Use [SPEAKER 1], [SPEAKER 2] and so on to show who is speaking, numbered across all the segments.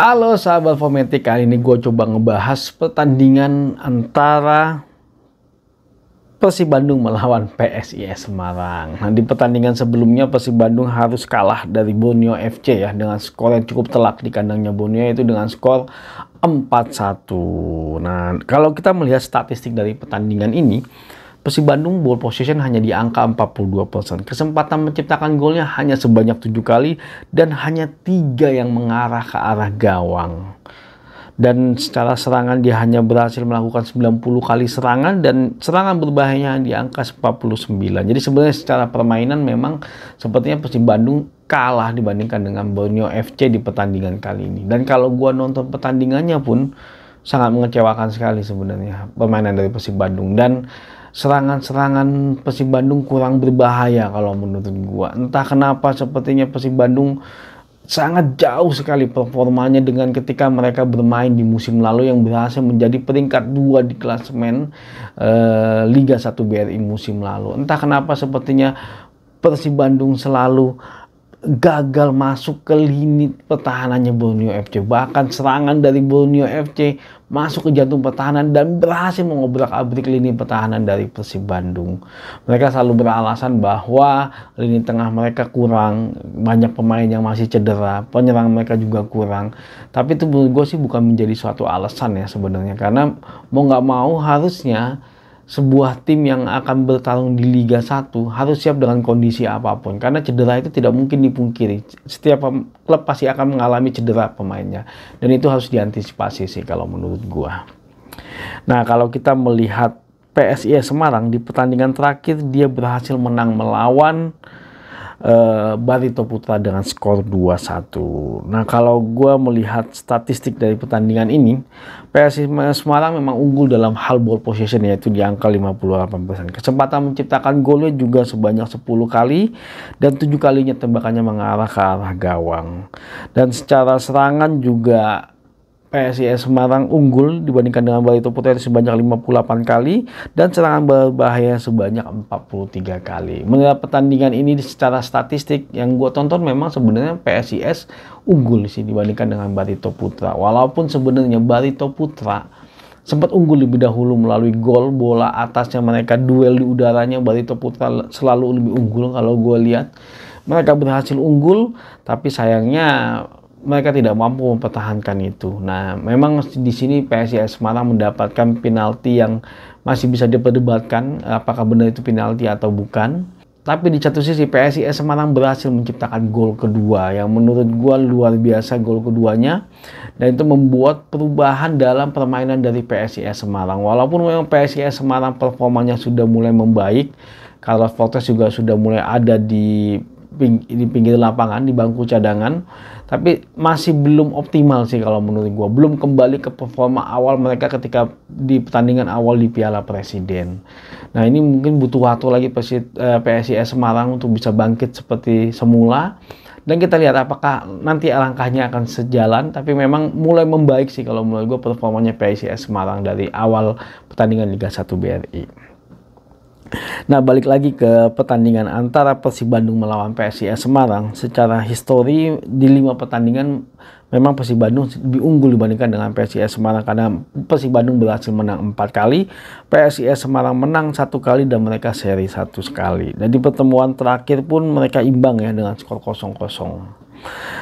[SPEAKER 1] Halo sahabat Fometik, kali ini gue coba ngebahas pertandingan antara Persib Bandung melawan PSIS Semarang. Nah, di pertandingan sebelumnya Persib Bandung harus kalah dari Borneo FC ya dengan skor yang cukup telak di kandangnya Borneo itu dengan skor 4-1. Nah, kalau kita melihat statistik dari pertandingan ini, Persib Bandung ball possession hanya di angka 42%. Kesempatan menciptakan golnya hanya sebanyak 7 kali dan hanya 3 yang mengarah ke arah gawang. Dan secara serangan dia hanya berhasil melakukan 90 kali serangan dan serangan berbahayanya di angka 49. Jadi sebenarnya secara permainan memang sepertinya Persib Bandung kalah dibandingkan dengan Borneo FC di pertandingan kali ini. Dan kalau gua nonton pertandingannya pun sangat mengecewakan sekali sebenarnya permainan dari Persib Bandung dan serangan-serangan Persib Bandung kurang berbahaya kalau menurut gua. Entah kenapa sepertinya Persib Bandung sangat jauh sekali performanya dengan ketika mereka bermain di musim lalu yang berhasil menjadi peringkat dua di klasemen e, Liga 1 BRI musim lalu. Entah kenapa sepertinya Persib Bandung selalu gagal masuk ke lini pertahanannya Borneo FC. Bahkan serangan dari Borneo FC masuk ke jantung pertahanan dan berhasil mengobrak-abrik lini pertahanan dari Persib Bandung. Mereka selalu beralasan bahwa lini tengah mereka kurang, banyak pemain yang masih cedera, penyerang mereka juga kurang. Tapi itu menurut gue sih bukan menjadi suatu alasan ya sebenarnya. Karena mau nggak mau harusnya sebuah tim yang akan bertarung di Liga 1 harus siap dengan kondisi apapun karena cedera itu tidak mungkin dipungkiri setiap klub pasti akan mengalami cedera pemainnya dan itu harus diantisipasi sih kalau menurut gua nah kalau kita melihat PSIS Semarang di pertandingan terakhir dia berhasil menang melawan Eh, Barito Putra dengan skor 2-1. Nah, kalau gue melihat statistik dari pertandingan ini, PSIS Semarang memang unggul dalam hal ball possession yaitu di angka 58%. Kesempatan menciptakan golnya juga sebanyak 10 kali dan 7 kalinya tembakannya mengarah ke arah gawang. Dan secara serangan juga PSIS Semarang unggul dibandingkan dengan Barito Putri sebanyak 58 kali dan serangan berbahaya sebanyak 43 kali. Melihat pertandingan ini secara statistik yang gue tonton memang sebenarnya PSIS unggul sih dibandingkan dengan Barito Putra. Walaupun sebenarnya Barito Putra sempat unggul lebih dahulu melalui gol bola atasnya mereka duel di udaranya Barito Putra selalu lebih unggul kalau gue lihat. Mereka berhasil unggul tapi sayangnya mereka tidak mampu mempertahankan itu. Nah, memang di sini PSIS Semarang mendapatkan penalti yang masih bisa diperdebatkan apakah benar itu penalti atau bukan. Tapi di satu sisi PSIS Semarang berhasil menciptakan gol kedua yang menurut gua luar biasa gol keduanya dan itu membuat perubahan dalam permainan dari PSIS Semarang. Walaupun memang PSIS Semarang performanya sudah mulai membaik, Carlos Fortes juga sudah mulai ada di ping, di pinggir lapangan di bangku cadangan tapi masih belum optimal sih kalau menurut gue belum kembali ke performa awal mereka ketika di pertandingan awal di Piala Presiden nah ini mungkin butuh waktu lagi PSIS eh, Semarang untuk bisa bangkit seperti semula dan kita lihat apakah nanti langkahnya akan sejalan tapi memang mulai membaik sih kalau menurut gue performanya PSIS Semarang dari awal pertandingan Liga 1 BRI. Nah, balik lagi ke pertandingan antara Persib Bandung melawan PSIS Semarang. Secara histori di lima pertandingan memang Persib Bandung lebih unggul dibandingkan dengan PSIS Semarang karena Persib Bandung berhasil menang empat kali, PSIS Semarang menang satu kali dan mereka seri satu sekali. Dan di pertemuan terakhir pun mereka imbang ya dengan skor 0-0.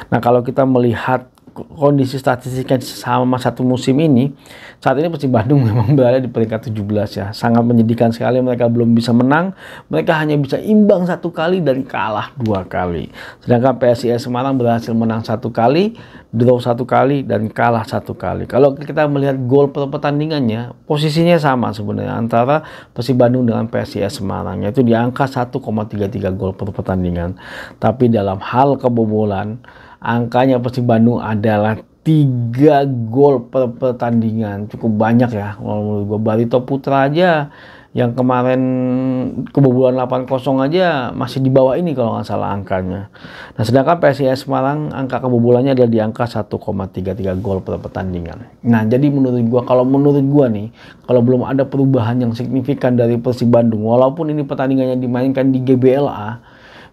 [SPEAKER 1] Nah, kalau kita melihat kondisi statistiknya sama satu musim ini, saat ini Persib Bandung memang berada di peringkat 17 ya. Sangat menyedihkan sekali mereka belum bisa menang. Mereka hanya bisa imbang satu kali dan kalah dua kali. Sedangkan PSIS Semarang berhasil menang satu kali, draw satu kali, dan kalah satu kali. Kalau kita melihat gol per pertandingannya, posisinya sama sebenarnya antara Persib Bandung dengan PSIS Semarang. Yaitu di angka 1,33 gol per pertandingan. Tapi dalam hal kebobolan, angkanya Persib Bandung adalah tiga gol per pertandingan cukup banyak ya kalau menurut gue Barito Putra aja yang kemarin kebobolan 8 kosong aja masih di bawah ini kalau nggak salah angkanya. Nah sedangkan PSIS Semarang angka kebobolannya ada di angka 1,33 gol per pertandingan. Nah jadi menurut gua kalau menurut gua nih kalau belum ada perubahan yang signifikan dari Persib Bandung walaupun ini pertandingannya dimainkan di GBLA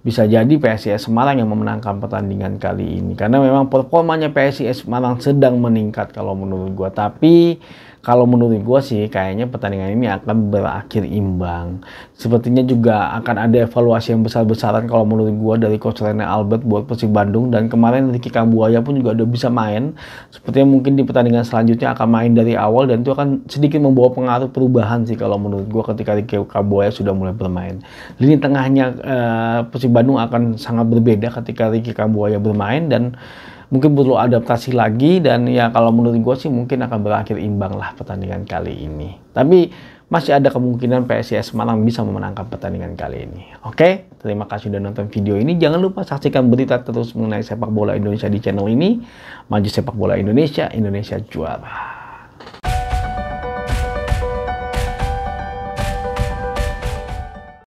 [SPEAKER 1] bisa jadi PSIS Semarang yang memenangkan pertandingan kali ini karena memang performanya PSIS Semarang sedang meningkat kalau menurut gua tapi kalau menurut gua sih kayaknya pertandingan ini akan berakhir imbang sepertinya juga akan ada evaluasi yang besar-besaran kalau menurut gua dari coach Rene Albert buat Persib Bandung dan kemarin Ricky Kambuaya pun juga udah bisa main sepertinya mungkin di pertandingan selanjutnya akan main dari awal dan itu akan sedikit membawa pengaruh perubahan sih kalau menurut gua ketika Ricky Kambuaya sudah mulai bermain lini tengahnya eh, Persib Bandung akan sangat berbeda ketika Ricky Kambuaya bermain dan mungkin perlu adaptasi lagi dan ya kalau menurut gue sih mungkin akan berakhir imbang lah pertandingan kali ini. Tapi masih ada kemungkinan PSIS Malang bisa memenangkan pertandingan kali ini. Oke, terima kasih sudah nonton video ini. Jangan lupa saksikan berita terus mengenai sepak bola Indonesia di channel ini. Maju sepak bola Indonesia, Indonesia juara.